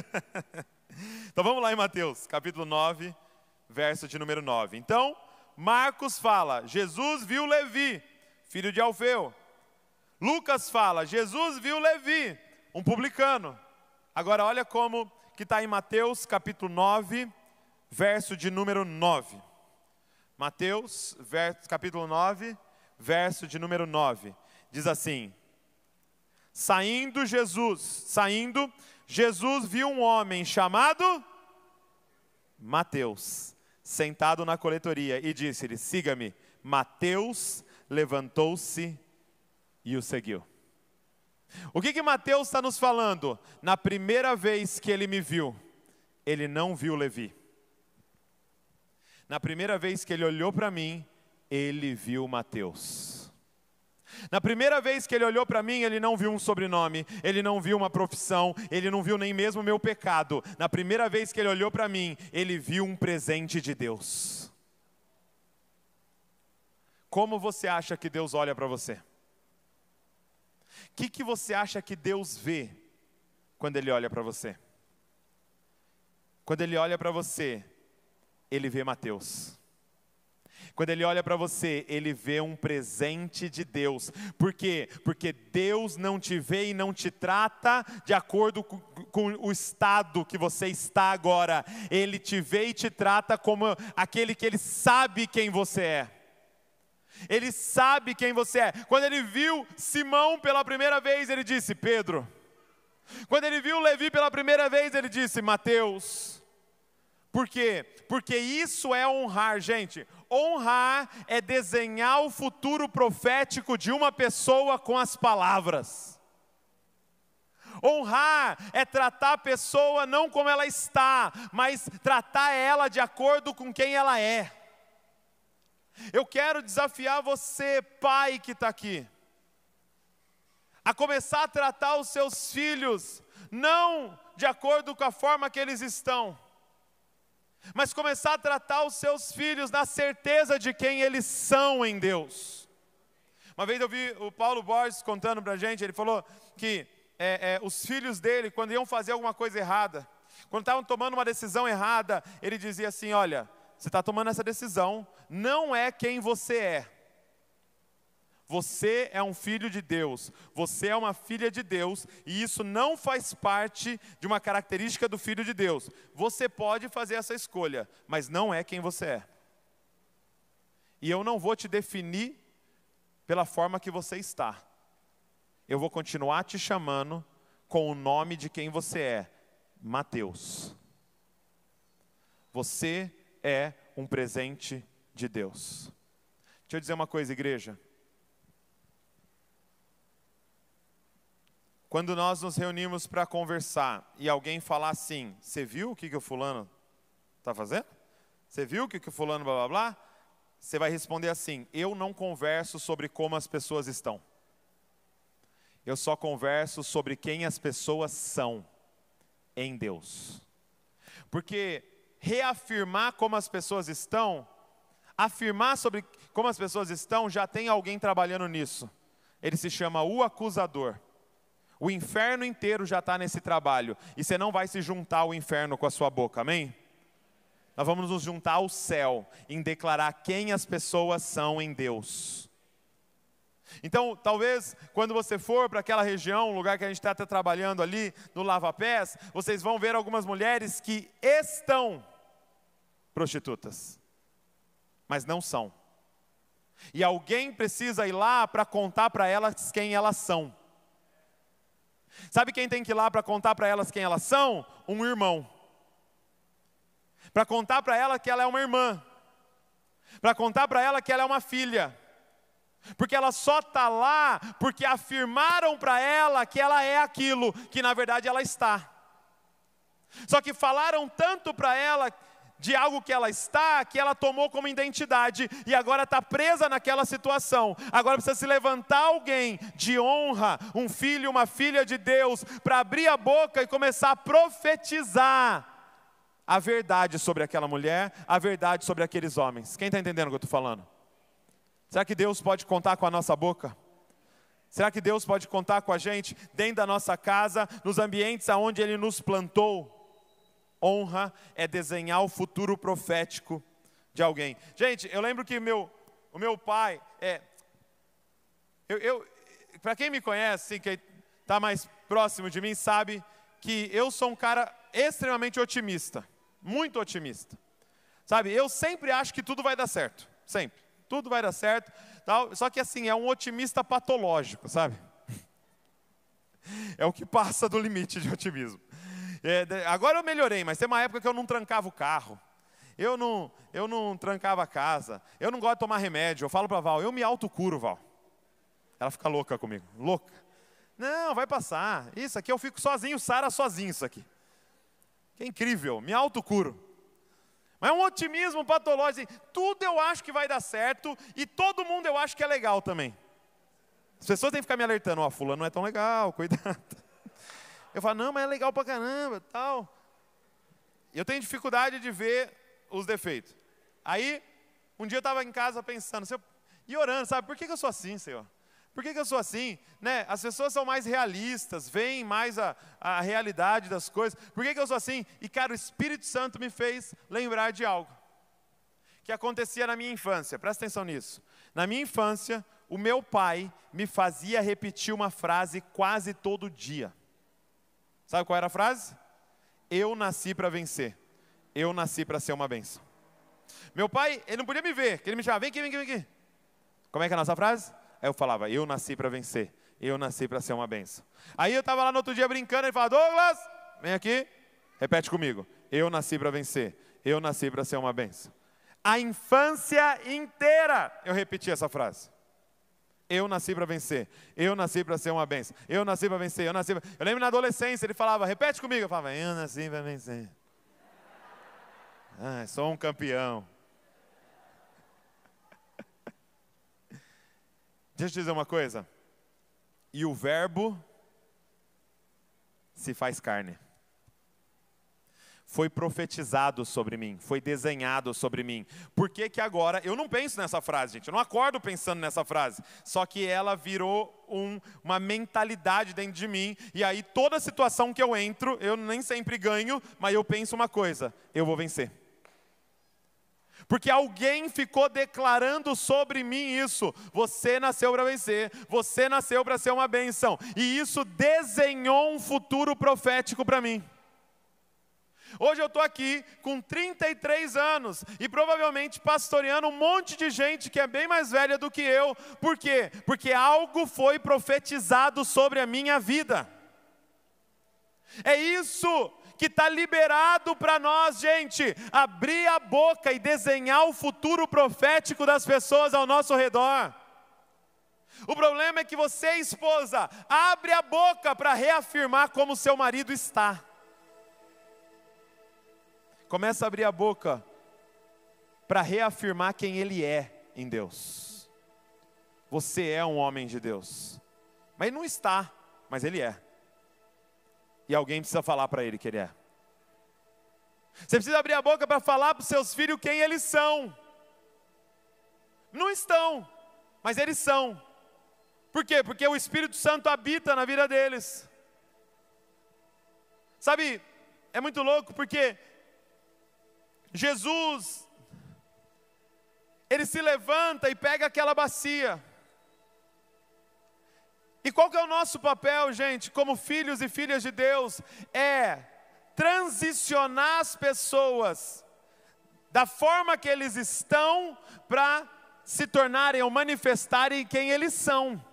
então vamos lá em Mateus, capítulo 9, verso de número 9. Então, Marcos fala: Jesus viu Levi, filho de Alfeu. Lucas fala: Jesus viu Levi, um publicano. Agora olha como que está em Mateus capítulo 9, verso de número 9. Mateus, capítulo 9, verso de número 9. Diz assim: Saindo Jesus, saindo, Jesus viu um homem chamado Mateus, sentado na coletoria, e disse-lhe: Siga-me. Mateus levantou-se e o seguiu. O que, que Mateus está nos falando? Na primeira vez que ele me viu, ele não viu Levi. Na primeira vez que ele olhou para mim, ele viu Mateus. Na primeira vez que ele olhou para mim, ele não viu um sobrenome, ele não viu uma profissão, ele não viu nem mesmo meu pecado. Na primeira vez que ele olhou para mim, ele viu um presente de Deus. Como você acha que Deus olha para você? O que, que você acha que Deus vê quando Ele olha para você? Quando Ele olha para você, ele vê Mateus. Quando ele olha para você, ele vê um presente de Deus. Por quê? Porque Deus não te vê e não te trata de acordo com o estado que você está agora. Ele te vê e te trata como aquele que ele sabe quem você é. Ele sabe quem você é. Quando ele viu Simão pela primeira vez, ele disse: Pedro. Quando ele viu Levi pela primeira vez, ele disse: Mateus. Por quê? Porque isso é honrar, gente. Honrar é desenhar o futuro profético de uma pessoa com as palavras. Honrar é tratar a pessoa não como ela está, mas tratar ela de acordo com quem ela é. Eu quero desafiar você, pai que está aqui, a começar a tratar os seus filhos não de acordo com a forma que eles estão, mas começar a tratar os seus filhos na certeza de quem eles são em Deus. Uma vez eu vi o Paulo Borges contando para a gente, ele falou que é, é, os filhos dele, quando iam fazer alguma coisa errada, quando estavam tomando uma decisão errada, ele dizia assim: Olha, você está tomando essa decisão, não é quem você é, você é um filho de Deus, você é uma filha de Deus, e isso não faz parte de uma característica do filho de Deus. Você pode fazer essa escolha, mas não é quem você é. E eu não vou te definir pela forma que você está. Eu vou continuar te chamando com o nome de quem você é, Mateus. Você é um presente de Deus. Deixa eu dizer uma coisa, igreja. Quando nós nos reunimos para conversar e alguém falar assim, você viu o que, que o fulano está fazendo? Você viu o que, que o fulano blá blá blá? Você vai responder assim: eu não converso sobre como as pessoas estão. Eu só converso sobre quem as pessoas são em Deus. Porque reafirmar como as pessoas estão, afirmar sobre como as pessoas estão, já tem alguém trabalhando nisso. Ele se chama o acusador. O inferno inteiro já está nesse trabalho. E você não vai se juntar ao inferno com a sua boca, amém? Nós vamos nos juntar ao céu em declarar quem as pessoas são em Deus. Então, talvez quando você for para aquela região, o lugar que a gente está trabalhando ali, no Lava Pés, vocês vão ver algumas mulheres que estão prostitutas, mas não são. E alguém precisa ir lá para contar para elas quem elas são. Sabe quem tem que ir lá para contar para elas quem elas são? Um irmão. Para contar para ela que ela é uma irmã. Para contar para ela que ela é uma filha. Porque ela só está lá porque afirmaram para ela que ela é aquilo que na verdade ela está. Só que falaram tanto para ela de algo que ela está, que ela tomou como identidade e agora está presa naquela situação. Agora precisa se levantar alguém de honra, um filho, uma filha de Deus, para abrir a boca e começar a profetizar a verdade sobre aquela mulher, a verdade sobre aqueles homens. Quem está entendendo o que eu estou falando? Será que Deus pode contar com a nossa boca? Será que Deus pode contar com a gente dentro da nossa casa, nos ambientes aonde Ele nos plantou? Honra é desenhar o futuro profético de alguém. Gente, eu lembro que meu, o meu pai, é, eu, eu para quem me conhece, assim, quem está mais próximo de mim, sabe que eu sou um cara extremamente otimista, muito otimista. Sabe, eu sempre acho que tudo vai dar certo, sempre. Tudo vai dar certo, tal. Só que assim, é um otimista patológico, sabe? É o que passa do limite de otimismo. É, agora eu melhorei, mas tem uma época que eu não trancava o carro. Eu não, eu não trancava a casa. Eu não gosto de tomar remédio. Eu falo para Val, eu me autocuro, Val. Ela fica louca comigo, louca. Não, vai passar. Isso aqui eu fico sozinho, Sara sozinho isso aqui. Que é incrível, me autocuro. Mas é um otimismo patológico. Tudo eu acho que vai dar certo e todo mundo eu acho que é legal também. As pessoas têm que ficar me alertando, ó, oh, fulano não é tão legal, cuidado. Eu falo, não, mas é legal pra caramba, tal. Eu tenho dificuldade de ver os defeitos. Aí, um dia eu estava em casa pensando, eu, e orando, sabe, por que, que eu sou assim, Senhor? Por que, que, eu sou assim? Né? As pessoas são mais realistas, veem mais a, a realidade das coisas. Por que, que eu sou assim? E, cara, o Espírito Santo me fez lembrar de algo que acontecia na minha infância. Presta atenção nisso. Na minha infância, o meu pai me fazia repetir uma frase quase todo dia. Sabe qual era a frase? Eu nasci para vencer. Eu nasci para ser uma benção. Meu pai, ele não podia me ver, que ele me chamava, vem aqui, vem aqui, vem aqui. Como é que é a nossa frase? Aí eu falava, eu nasci para vencer. Eu nasci para ser uma benção. Aí eu estava lá no outro dia brincando, ele falava, Douglas, vem aqui, repete comigo. Eu nasci para vencer. Eu nasci para ser uma benção. A infância inteira eu repeti essa frase. Eu nasci para vencer. Eu nasci para ser uma benção. Eu nasci para vencer. Eu nasci. Pra... Eu lembro na adolescência ele falava: repete comigo. Eu falava: eu nasci para vencer. Ah, é sou um campeão. Deixa eu te dizer uma coisa. E o Verbo se faz carne foi profetizado sobre mim, foi desenhado sobre mim. Por que que agora eu não penso nessa frase, gente? Eu não acordo pensando nessa frase. Só que ela virou um, uma mentalidade dentro de mim e aí toda situação que eu entro, eu nem sempre ganho, mas eu penso uma coisa: eu vou vencer. Porque alguém ficou declarando sobre mim isso. Você nasceu para vencer, você nasceu para ser uma bênção. E isso desenhou um futuro profético para mim. Hoje eu estou aqui com 33 anos e provavelmente pastoreando um monte de gente que é bem mais velha do que eu. Por quê? Porque algo foi profetizado sobre a minha vida. É isso que está liberado para nós, gente, abrir a boca e desenhar o futuro profético das pessoas ao nosso redor. O problema é que você, esposa, abre a boca para reafirmar como seu marido está. Começa a abrir a boca para reafirmar quem ele é em Deus. Você é um homem de Deus. Mas não está, mas ele é. E alguém precisa falar para ele que ele é. Você precisa abrir a boca para falar para os seus filhos quem eles são. Não estão, mas eles são. Por quê? Porque o Espírito Santo habita na vida deles. Sabe, é muito louco porque Jesus, ele se levanta e pega aquela bacia. E qual que é o nosso papel, gente, como filhos e filhas de Deus? É transicionar as pessoas da forma que eles estão para se tornarem ou manifestarem quem eles são.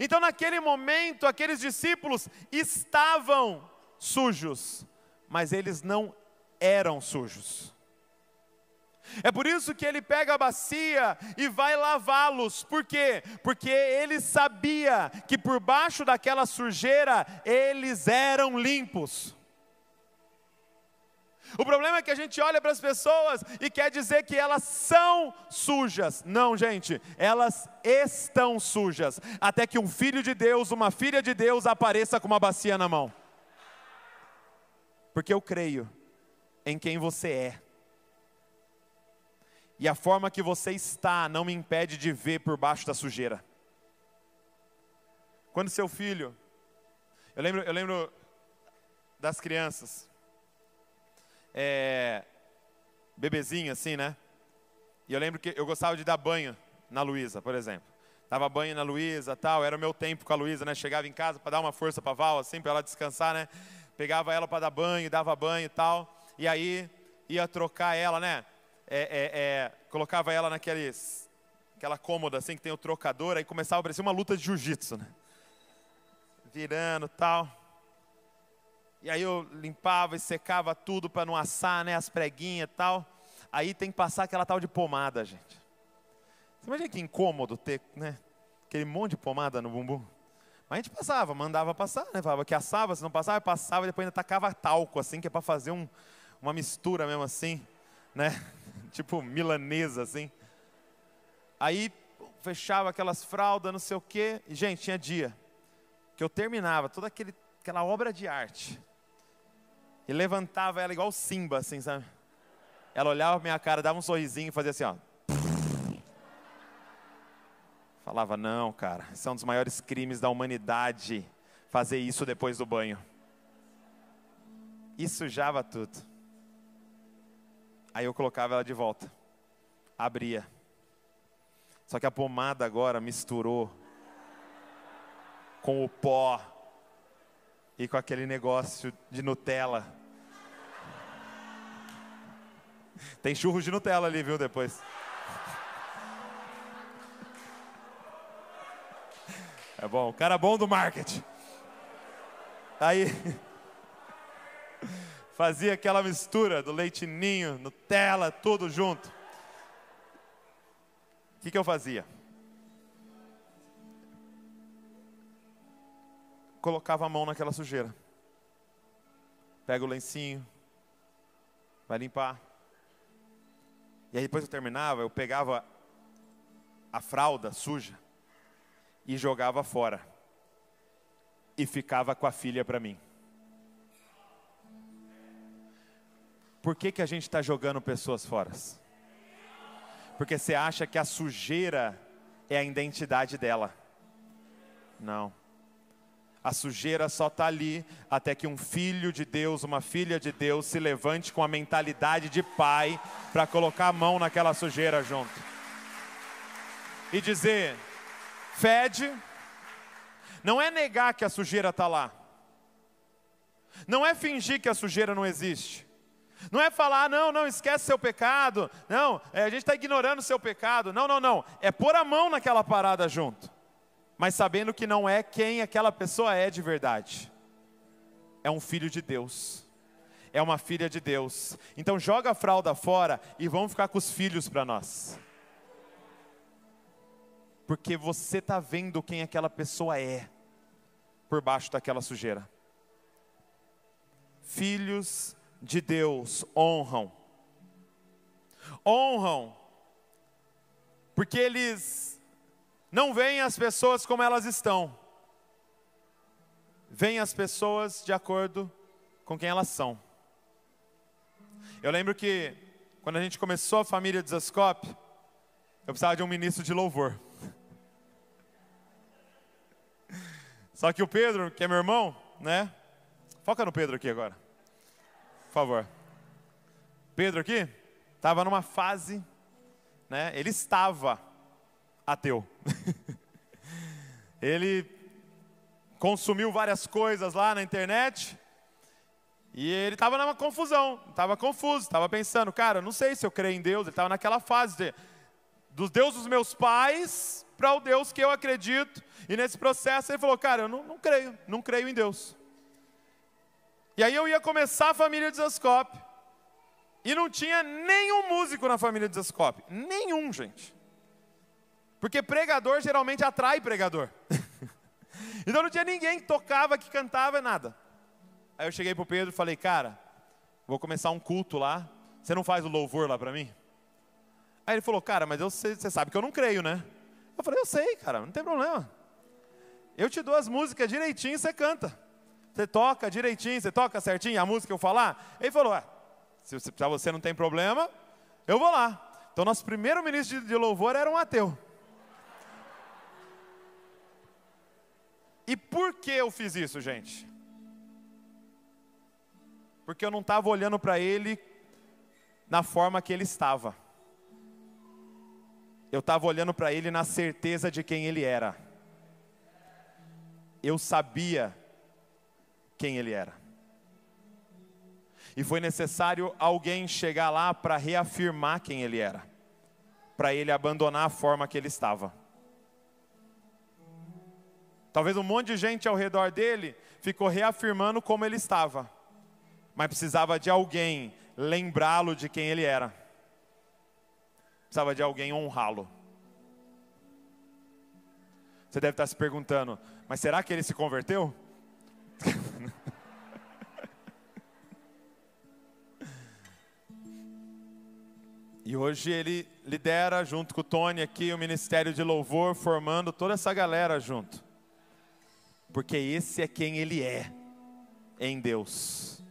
Então, naquele momento, aqueles discípulos estavam sujos, mas eles não eram sujos. É por isso que ele pega a bacia e vai lavá-los. Por quê? Porque ele sabia que por baixo daquela sujeira eles eram limpos. O problema é que a gente olha para as pessoas e quer dizer que elas são sujas. Não, gente, elas estão sujas. Até que um filho de Deus, uma filha de Deus apareça com uma bacia na mão. Porque eu creio em quem você é. E a forma que você está não me impede de ver por baixo da sujeira. Quando seu filho, eu lembro, eu lembro das crianças, é, bebezinho assim, né? E eu lembro que eu gostava de dar banho na Luísa, por exemplo. Dava banho na Luísa, tal, era o meu tempo com a Luísa, né? Chegava em casa para dar uma força para Val assim, para ela descansar, né? Pegava ela para dar banho, dava banho e tal e aí ia trocar ela, né? É, é, é, colocava ela naqueles, aquela cômoda assim que tem o trocador, aí começava a parecer uma luta de jiu-jitsu, né? Virando tal. E aí eu limpava e secava tudo para não assar, né? As preguinhas e tal. Aí tem que passar aquela tal de pomada, gente. Você imagina que incômodo ter, né? Aquele monte de pomada no bumbum. Mas a gente passava, mandava passar, né? Falava que assava, se não passava, passava e depois ainda tacava talco, assim, que é para fazer um, uma mistura mesmo assim, né? tipo milanesa assim. Aí fechava aquelas fraldas, não sei o quê. E, gente, tinha dia que eu terminava toda aquele, aquela obra de arte e levantava ela igual Simba, assim, sabe? Ela olhava pra minha cara, dava um sorrisinho e fazia assim, ó. Falava, não, cara, isso é um dos maiores crimes da humanidade, fazer isso depois do banho. E sujava tudo. Aí eu colocava ela de volta. Abria. Só que a pomada agora misturou com o pó e com aquele negócio de Nutella. Tem churros de Nutella ali, viu, depois. É bom, o cara bom do marketing. Aí fazia aquela mistura do leitinho, Nutella, tudo junto. O que, que eu fazia? Colocava a mão naquela sujeira. Pega o lencinho, vai limpar. E aí depois eu terminava, eu pegava a fralda suja e jogava fora. E ficava com a filha para mim. Por que, que a gente está jogando pessoas fora? Porque você acha que a sujeira é a identidade dela. Não. A sujeira só está ali até que um filho de Deus, uma filha de Deus, se levante com a mentalidade de pai para colocar a mão naquela sujeira junto e dizer: fede. Não é negar que a sujeira está lá, não é fingir que a sujeira não existe, não é falar, ah, não, não, esquece seu pecado, não, é, a gente está ignorando seu pecado. Não, não, não. É pôr a mão naquela parada junto, mas sabendo que não é quem aquela pessoa é de verdade. É um filho de Deus, é uma filha de Deus. Então joga a fralda fora e vamos ficar com os filhos para nós. Porque você está vendo quem aquela pessoa é por baixo daquela sujeira. Filhos de Deus honram. Honram, porque eles não veem as pessoas como elas estão, veem as pessoas de acordo com quem elas são. Eu lembro que quando a gente começou a família de Zascope, eu precisava de um ministro de louvor. Só que o Pedro, que é meu irmão, né? Foca no Pedro aqui agora favor. Pedro aqui estava numa fase, né? Ele estava ateu. ele consumiu várias coisas lá na internet e ele estava numa confusão, estava confuso, estava pensando, cara, não sei se eu creio em Deus. Ele estava naquela fase de, dos deuses dos meus pais para o Deus que eu acredito. E nesse processo ele falou, cara, eu não, não creio, não creio em Deus. E aí eu ia começar a família dos Zascope. E não tinha nenhum músico na família dos Zascope. Nenhum, gente. Porque pregador geralmente atrai pregador. então não tinha ninguém que tocava, que cantava, nada. Aí eu cheguei pro Pedro e falei, cara, vou começar um culto lá. Você não faz o louvor lá para mim? Aí ele falou, cara, mas você sabe que eu não creio, né? Eu falei, eu sei, cara, não tem problema. Eu te dou as músicas direitinho e você canta. Você toca direitinho, você toca certinho a música eu falar? Ele falou: ah, se você, você não tem problema, eu vou lá. Então, nosso primeiro ministro de louvor era um ateu. E por que eu fiz isso, gente? Porque eu não estava olhando para ele na forma que ele estava. Eu estava olhando para ele na certeza de quem ele era. Eu sabia quem ele era. E foi necessário alguém chegar lá para reafirmar quem ele era, para ele abandonar a forma que ele estava. Talvez um monte de gente ao redor dele ficou reafirmando como ele estava, mas precisava de alguém lembrá-lo de quem ele era, precisava de alguém honrá-lo. Você deve estar se perguntando, mas será que ele se converteu? E hoje ele lidera, junto com o Tony aqui, o Ministério de Louvor, formando toda essa galera junto. Porque esse é quem ele é em Deus.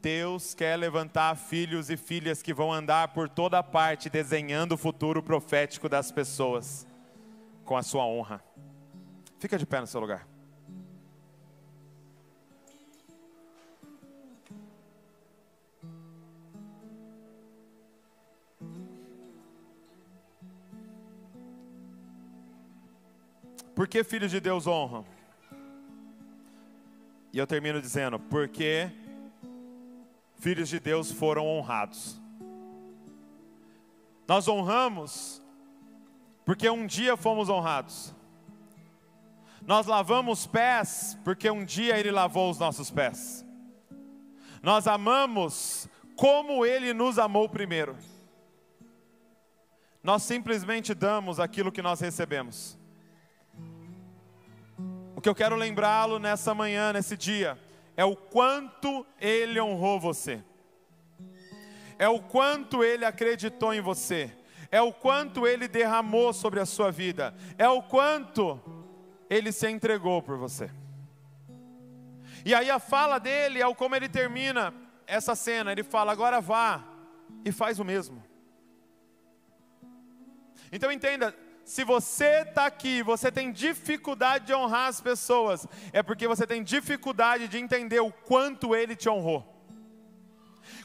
Deus quer levantar filhos e filhas que vão andar por toda parte desenhando o futuro profético das pessoas com a sua honra. Fica de pé no seu lugar. que filhos de Deus honram? E eu termino dizendo, porque filhos de Deus foram honrados. Nós honramos porque um dia fomos honrados. Nós lavamos pés porque um dia Ele lavou os nossos pés. Nós amamos como Ele nos amou primeiro. Nós simplesmente damos aquilo que nós recebemos. O que eu quero lembrá-lo nessa manhã, nesse dia, é o quanto ele honrou você, é o quanto ele acreditou em você, é o quanto ele derramou sobre a sua vida, é o quanto ele se entregou por você. E aí a fala dele é como ele termina essa cena: ele fala, agora vá e faz o mesmo. Então entenda, se você está aqui, você tem dificuldade de honrar as pessoas, é porque você tem dificuldade de entender o quanto ele te honrou.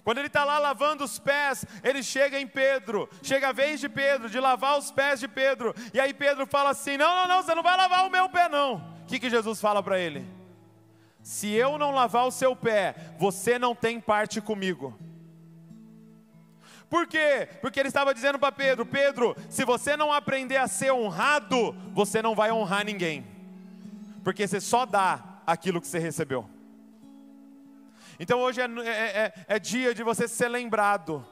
Quando ele está lá lavando os pés, ele chega em Pedro, chega a vez de Pedro, de lavar os pés de Pedro, e aí Pedro fala assim: Não, não, não, você não vai lavar o meu pé, não. O que, que Jesus fala para ele? Se eu não lavar o seu pé, você não tem parte comigo. Por quê? Porque ele estava dizendo para Pedro: Pedro, se você não aprender a ser honrado, você não vai honrar ninguém, porque você só dá aquilo que você recebeu. Então hoje é, é, é, é dia de você ser lembrado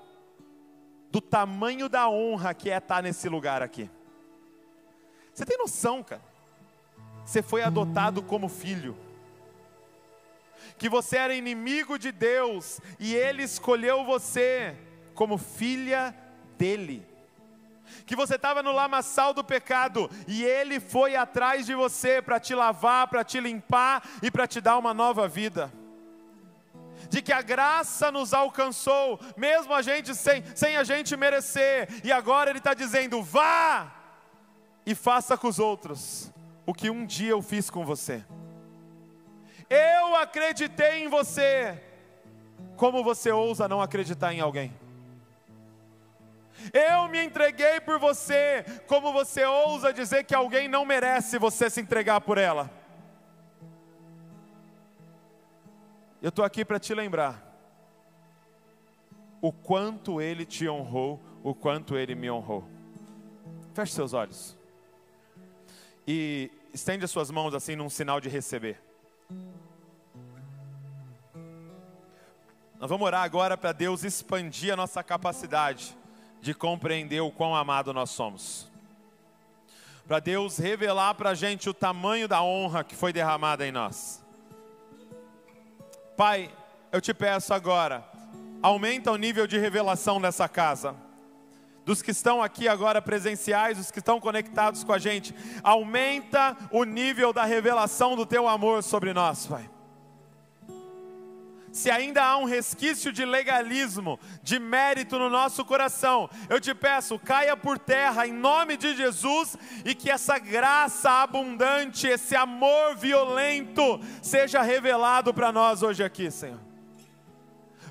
do tamanho da honra que é estar tá nesse lugar aqui. Você tem noção, cara? Você foi adotado como filho que você era inimigo de Deus e Ele escolheu você como filha dele. Que você estava no lamaçal do pecado e ele foi atrás de você para te lavar, para te limpar e para te dar uma nova vida. De que a graça nos alcançou, mesmo a gente sem, sem a gente merecer, e agora ele está dizendo: vá e faça com os outros o que um dia eu fiz com você. Eu acreditei em você, como você ousa não acreditar em alguém? Eu me entreguei por você. Como você ousa dizer que alguém não merece você se entregar por ela? Eu estou aqui para te lembrar o quanto ele te honrou, o quanto ele me honrou. Feche seus olhos e estende as suas mãos assim num sinal de receber. Nós vamos orar agora para Deus expandir a nossa capacidade de compreender o quão amado nós somos. Para Deus revelar para a gente o tamanho da honra que foi derramada em nós. Pai, eu te peço agora, aumenta o nível de revelação nessa casa dos que estão aqui agora presenciais, dos que estão conectados com a gente. Aumenta o nível da revelação do teu amor sobre nós, Pai se ainda há um resquício de legalismo, de mérito no nosso coração, eu te peço, caia por terra em nome de Jesus e que essa graça abundante, esse amor violento, seja revelado para nós hoje aqui, Senhor.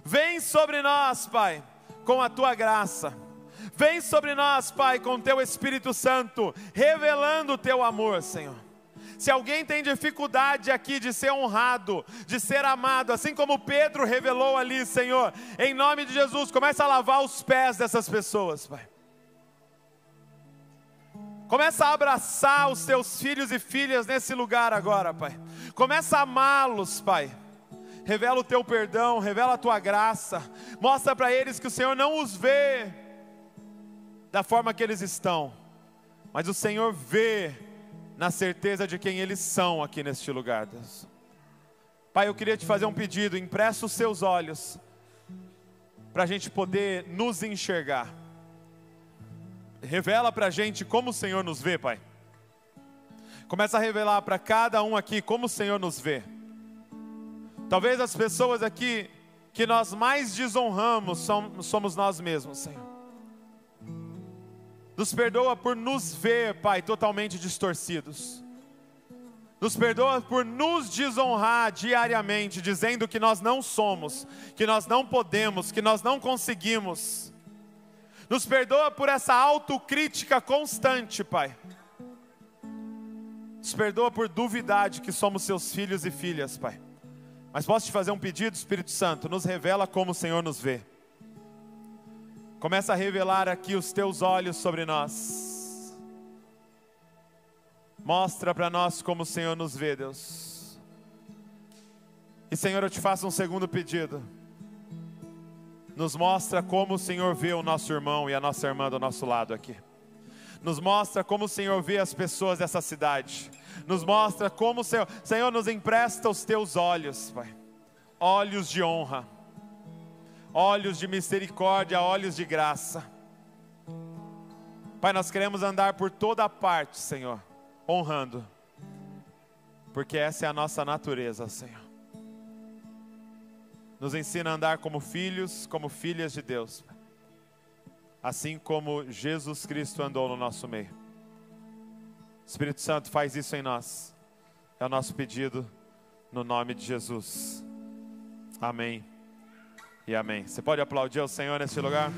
Vem sobre nós, Pai, com a tua graça. Vem sobre nós, Pai, com o teu Espírito Santo, revelando o teu amor, Senhor. Se alguém tem dificuldade aqui de ser honrado, de ser amado, assim como Pedro revelou ali, Senhor, em nome de Jesus, começa a lavar os pés dessas pessoas, Pai. Começa a abraçar os teus filhos e filhas nesse lugar agora, Pai. Começa a amá-los, Pai. Revela o teu perdão, revela a tua graça. Mostra para eles que o Senhor não os vê da forma que eles estão, mas o Senhor vê na certeza de quem eles são aqui neste lugar, Deus. Pai, eu queria te fazer um pedido, empresta os seus olhos, para a gente poder nos enxergar. Revela para a gente como o Senhor nos vê, Pai. Começa a revelar para cada um aqui como o Senhor nos vê. Talvez as pessoas aqui que nós mais desonramos somos nós mesmos, Senhor. Nos perdoa por nos ver, Pai, totalmente distorcidos. Nos perdoa por nos desonrar diariamente, dizendo que nós não somos, que nós não podemos, que nós não conseguimos. Nos perdoa por essa autocrítica constante, Pai. Nos perdoa por duvidar de que somos seus filhos e filhas, Pai. Mas posso te fazer um pedido, Espírito Santo? Nos revela como o Senhor nos vê. Começa a revelar aqui os teus olhos sobre nós. Mostra para nós como o Senhor nos vê, Deus. E Senhor, eu te faço um segundo pedido. Nos mostra como o Senhor vê o nosso irmão e a nossa irmã do nosso lado aqui. Nos mostra como o Senhor vê as pessoas dessa cidade. Nos mostra como o Senhor, Senhor, nos empresta os teus olhos, Pai. Olhos de honra olhos de misericórdia, olhos de graça. Pai, nós queremos andar por toda parte, Senhor, honrando, porque essa é a nossa natureza, Senhor. Nos ensina a andar como filhos, como filhas de Deus, assim como Jesus Cristo andou no nosso meio. Espírito Santo, faz isso em nós, é o nosso pedido, no nome de Jesus. Amém e amém. Você pode aplaudir o Senhor neste lugar?